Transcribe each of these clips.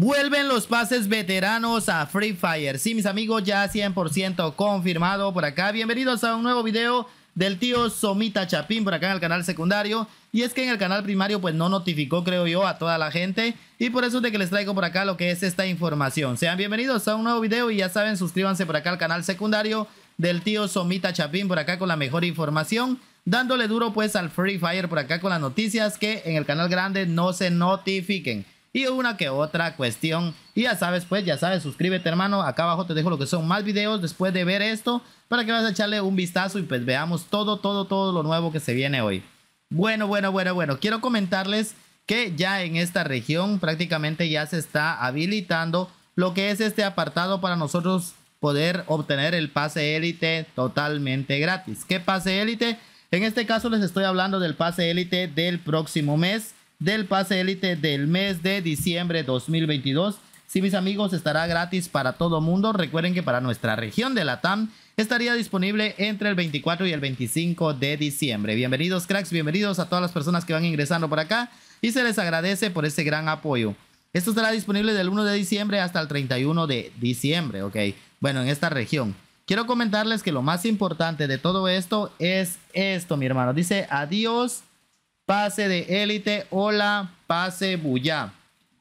Vuelven los pases veteranos a Free Fire. Sí, mis amigos, ya 100% confirmado por acá. Bienvenidos a un nuevo video del tío Somita Chapín por acá en el canal secundario. Y es que en el canal primario pues no notificó, creo yo, a toda la gente. Y por eso es de que les traigo por acá lo que es esta información. Sean bienvenidos a un nuevo video y ya saben, suscríbanse por acá al canal secundario del tío Somita Chapín por acá con la mejor información. Dándole duro pues al Free Fire por acá con las noticias que en el canal grande no se notifiquen y una que otra cuestión. Y ya sabes, pues, ya sabes, suscríbete, hermano. Acá abajo te dejo lo que son más videos después de ver esto para que vas a echarle un vistazo y pues veamos todo, todo, todo lo nuevo que se viene hoy. Bueno, bueno, bueno, bueno. Quiero comentarles que ya en esta región prácticamente ya se está habilitando lo que es este apartado para nosotros poder obtener el pase élite totalmente gratis. ¿Qué pase élite? En este caso les estoy hablando del pase élite del próximo mes del pase élite del mes de diciembre 2022. Sí, mis amigos, estará gratis para todo mundo. Recuerden que para nuestra región de Latam estaría disponible entre el 24 y el 25 de diciembre. Bienvenidos, cracks, bienvenidos a todas las personas que van ingresando por acá y se les agradece por ese gran apoyo. Esto estará disponible del 1 de diciembre hasta el 31 de diciembre, ok. Bueno, en esta región. Quiero comentarles que lo más importante de todo esto es esto, mi hermano. Dice adiós Pase de élite, hola, pase bulla.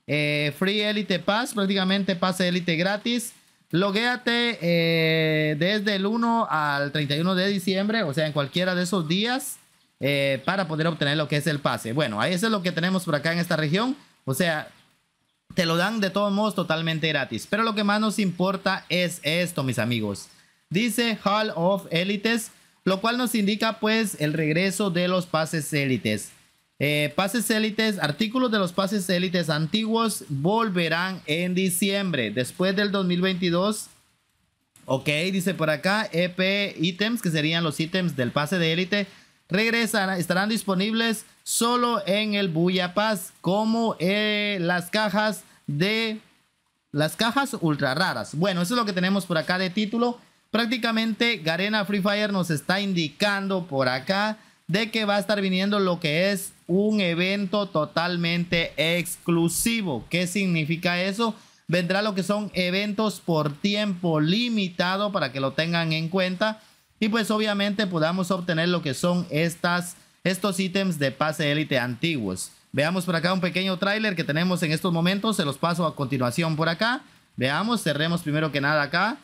Eh, free Elite Pass, prácticamente pase élite gratis. Loguéate eh, desde el 1 al 31 de diciembre, o sea, en cualquiera de esos días, eh, para poder obtener lo que es el pase. Bueno, ahí es lo que tenemos por acá en esta región. O sea, te lo dan de todos modos totalmente gratis. Pero lo que más nos importa es esto, mis amigos. Dice Hall of Elites lo cual nos indica pues el regreso de los pases élites. Eh, pases élites, artículos de los pases élites antiguos volverán en diciembre, después del 2022. Ok, dice por acá, EP ítems, que serían los ítems del pase de élite, regresarán, estarán disponibles solo en el Buya Pass, como eh, las cajas de las cajas ultra raras. Bueno, eso es lo que tenemos por acá de título. Prácticamente Garena Free Fire nos está indicando por acá de que va a estar viniendo lo que es un evento totalmente exclusivo. ¿Qué significa eso? Vendrá lo que son eventos por tiempo limitado para que lo tengan en cuenta y pues obviamente podamos obtener lo que son estas, estos ítems de pase élite antiguos. Veamos por acá un pequeño tráiler que tenemos en estos momentos, se los paso a continuación por acá. Veamos, cerremos primero que nada acá.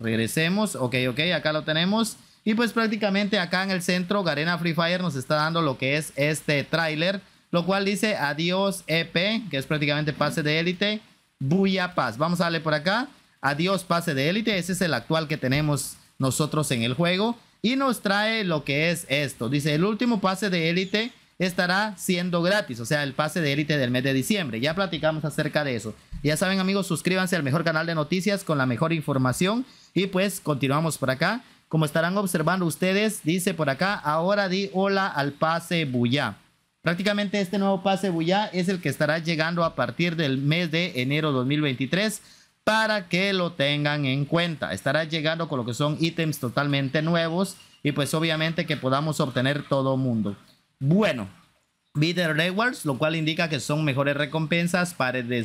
Regresemos. Ok, ok, acá lo tenemos. Y pues prácticamente acá en el centro, Garena Free Fire nos está dando lo que es este tráiler, lo cual dice Adiós EP, que es prácticamente pase de élite, Buya Paz. Vamos a darle por acá, Adiós pase de élite, ese es el actual que tenemos nosotros en el juego. Y nos trae lo que es esto, dice el último pase de élite estará siendo gratis, o sea, el pase de élite del mes de diciembre. Ya platicamos acerca de eso. Ya saben amigos, suscríbanse al mejor canal de noticias con la mejor información y pues continuamos por acá. Como estarán observando ustedes, dice por acá, ahora di hola al pase bullá Prácticamente este nuevo pase bullá es el que estará llegando a partir del mes de enero 2023 para que lo tengan en cuenta. Estará llegando con lo que son ítems totalmente nuevos y pues obviamente que podamos obtener todo mundo. Bueno, Bitter Rewards, lo cual indica que son mejores recompensas, para de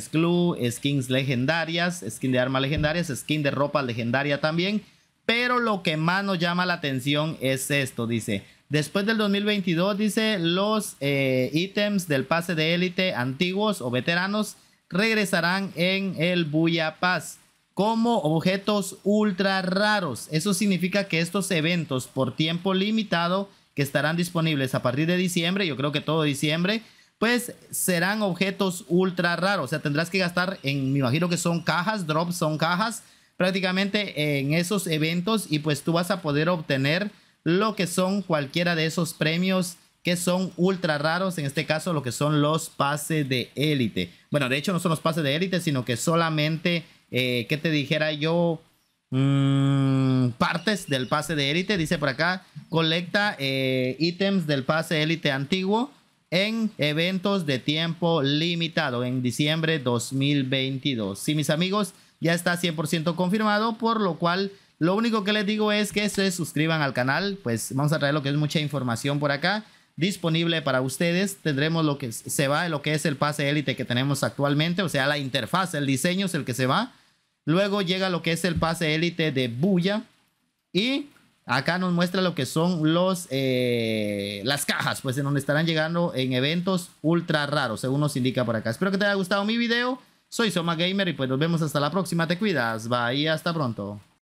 skins legendarias, skin de armas legendarias, skin de ropa legendaria también. Pero lo que más nos llama la atención es esto, dice. Después del 2022, dice, los eh, ítems del pase de élite antiguos o veteranos regresarán en el Buya Pass como objetos ultra raros. Eso significa que estos eventos por tiempo limitado que estarán disponibles a partir de diciembre, yo creo que todo diciembre, pues serán objetos ultra raros. O sea, tendrás que gastar en, me imagino que son cajas, drops son cajas, prácticamente en esos eventos y pues tú vas a poder obtener lo que son cualquiera de esos premios que son ultra raros, en este caso lo que son los pases de élite. Bueno, de hecho no son los pases de élite, sino que solamente, que eh, ¿qué te dijera yo? Mm, partes del pase de élite. Dice por acá, colecta eh, ítems del pase élite antiguo en eventos de tiempo limitado en diciembre 2022. Sí, mis amigos, ya está 100% confirmado, por lo cual lo único que les digo es que se suscriban al canal, pues vamos a traer lo que es mucha información por acá disponible para ustedes. Tendremos lo que se va, lo que es el pase élite que tenemos actualmente, o sea, la interfaz, el diseño es el que se va. Luego llega lo que es el pase élite de Buya. Y acá nos muestra lo que son los, eh, las cajas, pues en donde estarán llegando en eventos ultra raros, según nos indica por acá. Espero que te haya gustado mi video. Soy Soma Gamer y pues nos vemos hasta la próxima. Te cuidas. Bye y hasta pronto.